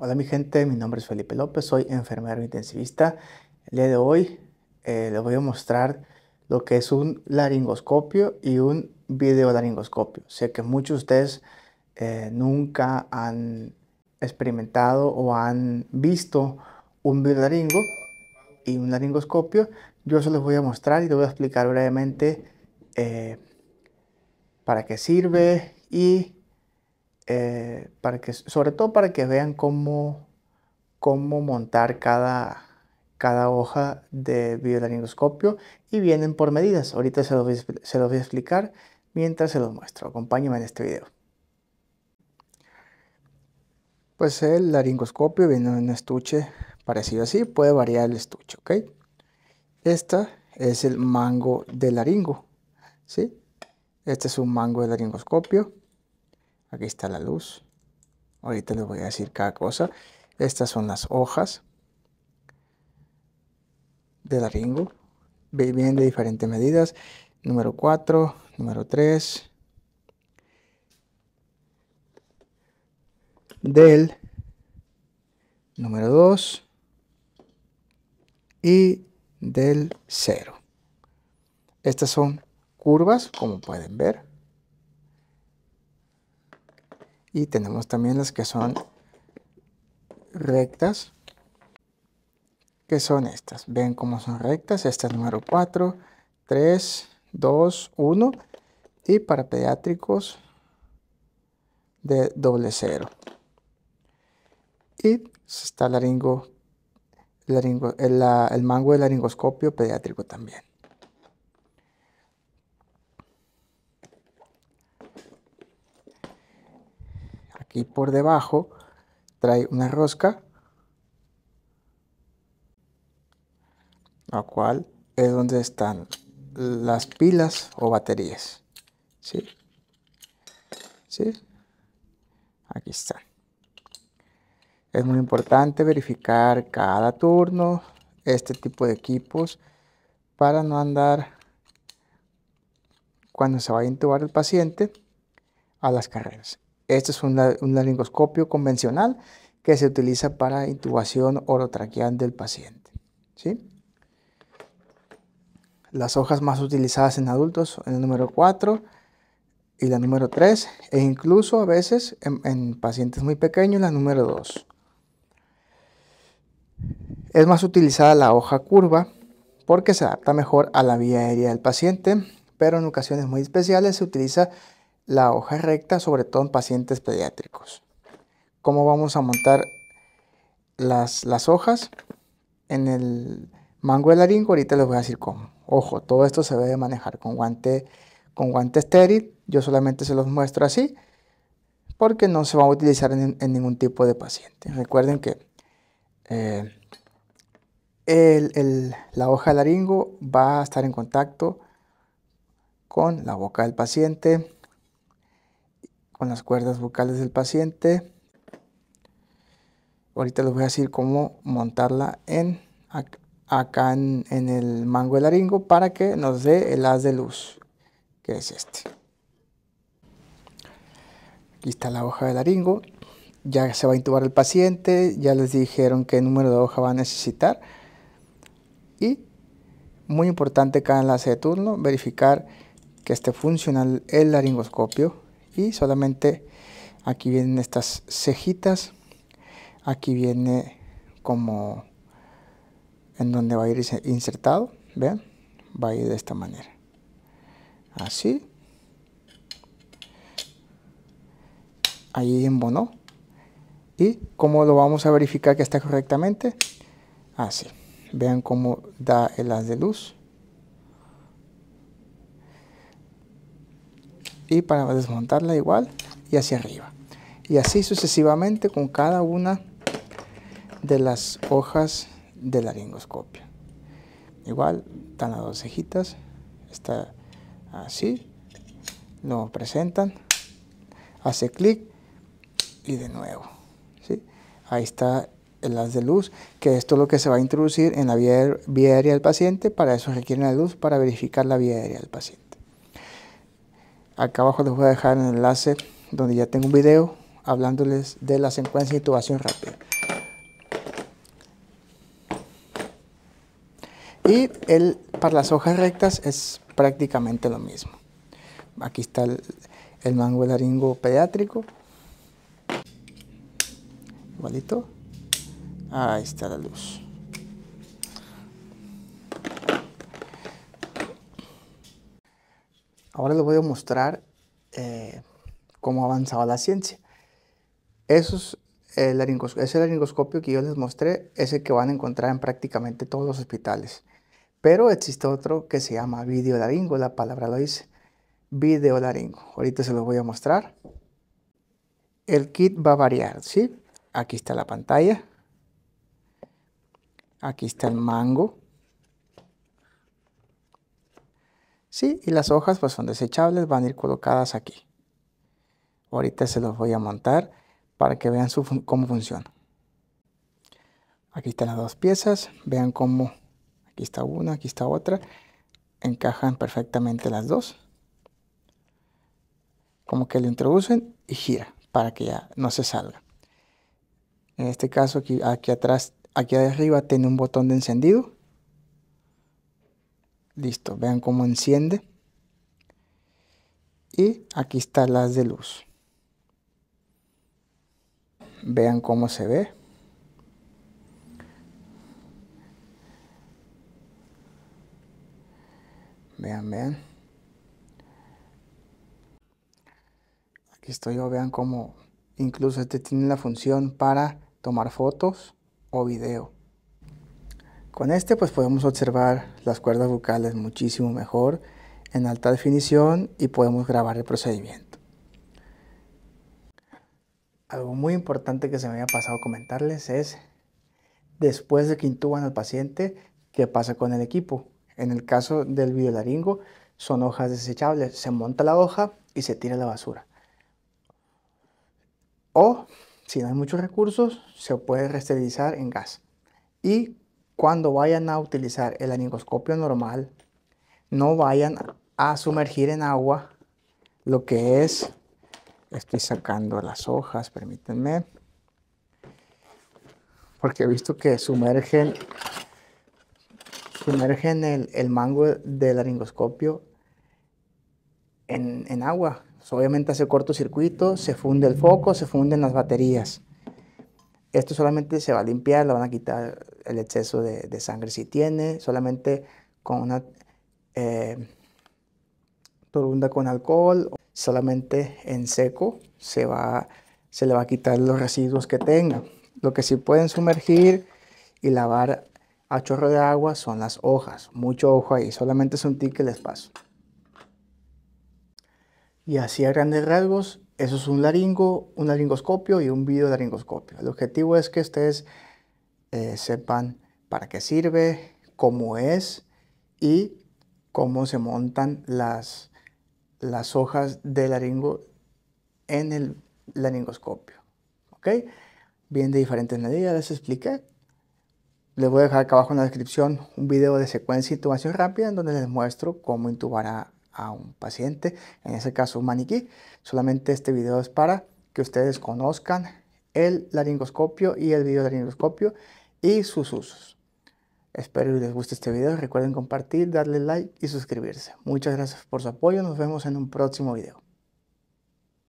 Hola mi gente, mi nombre es Felipe López, soy enfermero intensivista. El día de hoy eh, les voy a mostrar lo que es un laringoscopio y un videolaringoscopio. Sé que muchos de ustedes eh, nunca han experimentado o han visto un videolaringo y un laringoscopio. Yo se los voy a mostrar y les voy a explicar brevemente eh, para qué sirve y eh, para que, sobre todo para que vean cómo, cómo montar cada, cada hoja de biolaringoscopio y vienen por medidas. Ahorita se los, voy, a explicar mientras se los muestro. Acompáñenme en este video. Pues el laringoscopio viene en un estuche parecido así, puede variar el estuche, ¿ok? Esta es el mango de laringo, ¿sí? Este es un mango de laringoscopio. Aquí está la luz. Ahorita les voy a decir cada cosa. Estas son las hojas del Ringo. Vienen de diferentes medidas. Número 4, número 3. Del número 2 y del 0. Estas son curvas, como pueden ver y tenemos también las que son rectas que son estas ven cómo son rectas esta es número 4 3 2 1 y para pediátricos de doble cero y está laringo, el, mango de laringoscopio pediátrico también Aquí por debajo trae una rosca, la cual es donde están las pilas o baterías. ¿Sí? ¿Sí? Aquí están. Es muy importante verificar cada turno este tipo de equipos para no andar cuando se va a intubar el paciente a las carreras. Este es un, laringoscopio convencional que se utiliza para intubación orotraqueal del paciente. Las hojas más utilizadas en adultos, son el número 4 y la número 3, e incluso a veces en, en pacientes muy pequeños, la número 2. Es más utilizada la hoja curva porque se adapta mejor a la vía aérea del paciente, pero en ocasiones muy especiales se utiliza la hoja recta, sobre todo en pacientes pediátricos. ¿Cómo vamos a montar las, hojas en el mango de laringo? Ahorita les voy a decir cómo. Ojo, todo esto se debe manejar con guante, con guante estéril. Yo solamente se los muestro así porque no se va a utilizar en, ningún tipo de paciente. Recuerden que eh, la hoja de laringo va a estar en contacto con la boca del paciente, con las cuerdas vocales del paciente. Ahorita les voy a decir cómo montarla en, acá en, el mango de laringo para que nos dé el haz de luz, que es este. Aquí está la hoja de laringo. Ya se va a intubar el paciente, ya les dijeron qué número de hoja va a necesitar. Y muy importante cada enlace de turno, verificar que esté funcional el laringoscopio solamente aquí vienen estas cejitas, aquí viene como en donde va a ir insertado, vean, va a ir de esta manera, así, ahí embonó, y como lo vamos a verificar que está correctamente, así, vean cómo da el haz de luz, y para desmontarla igual y hacia arriba y así sucesivamente con cada una de las hojas de la laringoscopio igual están las dos cejitas está así lo presentan hace clic y de nuevo ahí está el haz de luz que esto es lo que se va a introducir en la vía, vía aérea del paciente para eso requieren la luz para verificar la vía aérea del paciente Acá abajo les voy a dejar el enlace donde ya tengo un video hablándoles de la secuencia de intubación rápida. Y el, para las hojas rectas es prácticamente lo mismo. Aquí está el, el mango laringo pediátrico. Igualito. Ahí está la luz. Ahora les voy a mostrar eh, cómo ha avanzado la ciencia. ese laringoscopio que yo les mostré es el que van a encontrar en prácticamente todos los hospitales. Pero existe otro que se llama video videolaringo, la palabra lo dice. video laringo. Ahorita se los voy a mostrar. El kit va a variar, ¿sí? Aquí está la pantalla. Aquí está el mango. Sí, y las hojas pues son desechables, van a ir colocadas aquí. Ahorita se los voy a montar para que vean cómo funciona. Aquí están las dos piezas, vean cómo, aquí está una, aquí está otra, encajan perfectamente las dos. Como que lo introducen y gira para que ya no se salga. En este caso aquí atrás, aquí arriba tiene un botón de encendido Listo, vean cómo enciende. Y aquí está las de luz. Vean cómo se ve. Vean, vean. Aquí estoy yo, vean cómo incluso este tiene la función para tomar fotos o video. Con este pues podemos observar las cuerdas vocales muchísimo mejor en alta definición y podemos grabar el procedimiento. Algo muy importante que se me había pasado comentarles es después de que intuban al paciente, ¿qué pasa con el equipo? En el caso del videolaringo son hojas desechables, se monta la hoja y se tira la basura. O si no hay muchos recursos, se puede resterilizar en gas. Y cuando vayan a utilizar el laringoscopio normal, no vayan a sumergir en agua lo que es, estoy sacando las hojas, permítanme, porque he visto que sumergen, sumergen el, mango del laringoscopio en, agua. obviamente hace cortocircuito, se funde el foco, se funden las baterías. Esto solamente se va a limpiar, le van a quitar el exceso de, sangre si tiene, solamente con una eh, con alcohol, solamente en seco se, va, se le va a quitar los residuos que tenga. Lo que sí pueden sumergir y lavar a chorro de agua son las hojas. Mucho ojo ahí, solamente es un tic que les paso. Y así a grandes rasgos eso es un laringo, un laringoscopio y un video laringoscopio. El objetivo es que ustedes eh, sepan para qué sirve, cómo es y cómo se montan las, las hojas del laringo en el laringoscopio. ¿Ok? Bien de diferentes medidas, les expliqué. Les voy a dejar acá abajo en la descripción un video de secuencia de intubación rápida en donde les muestro cómo intubar a, a un paciente, en ese caso un maniquí. Solamente este video es para que ustedes conozcan el laringoscopio y el video laringoscopio y sus usos. Espero que les guste este video. Recuerden compartir, darle like y suscribirse. Muchas gracias por su apoyo. Nos vemos en un próximo video.